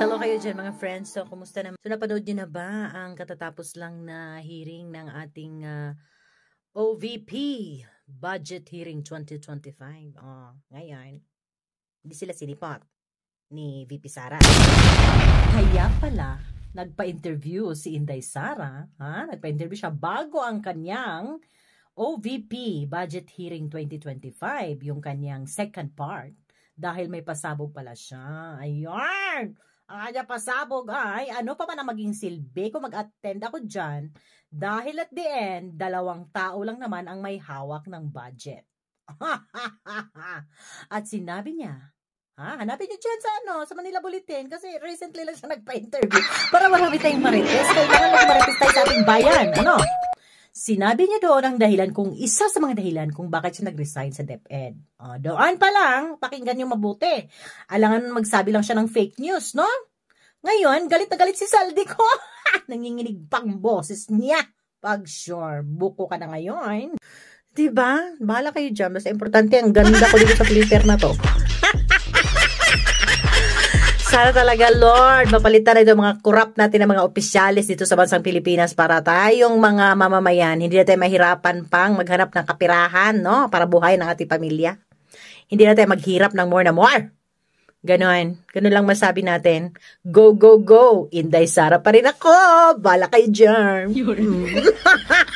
Hello kayo dyan mga friends. So, kumusta naman? So, napanood nyo na ba ang katatapos lang na hearing ng ating uh, ah, OVP Budget Hearing 2025? Oh, ngayon, hindi sila sinipot ni VP Sara. Kaya pala, nagpa-interview si Inday Sara. Ha? Nagpa-interview siya bago ang kanyang OVP Budget Hearing 2025, yung kanyang second part. Dahil may pasabog pala siya. Ayan! Aya pasabog ay ano pa man ang maging silbi kung mag-attend ako dyan dahil at the end, dalawang tao lang naman ang may hawak ng budget. at sinabi niya, ha, hanapin niyo dyan sa, ano, sa Manila Bulletin kasi recently lang siya nagpa-interview para marami tayong marites. Kailangan lang marites tayo sa ating bayan. Ano? Sinabi niya doon ang dahilan kung isa sa mga dahilan kung bakit siya nag-resign sa DepEd. Uh, doon pa lang, pakinggan niyo mabuti. Alangan magsabi lang siya ng fake news, no? Ngayon, galit na galit si Saldi ko. Nanginginig pang boses niya. Pag sure, buko ka na ngayon. Diba? Bahala kayo dyan. Basta importante ang ganda ko dito sa flipper na to. Sana talaga, Lord, mapalitan na yung mga corrupt natin ng mga opisyalis dito sa bansang Pilipinas para tayong mga mamamayan, hindi na tayo mahirapan pang maghanap ng kapirahan, no? Para buhay ng ating pamilya. Hindi na tayo maghirap ng more na more. Ganon. Ganon lang masabi natin. Go, go, go. Inday Sara pa rin ako. Bala kay Germ.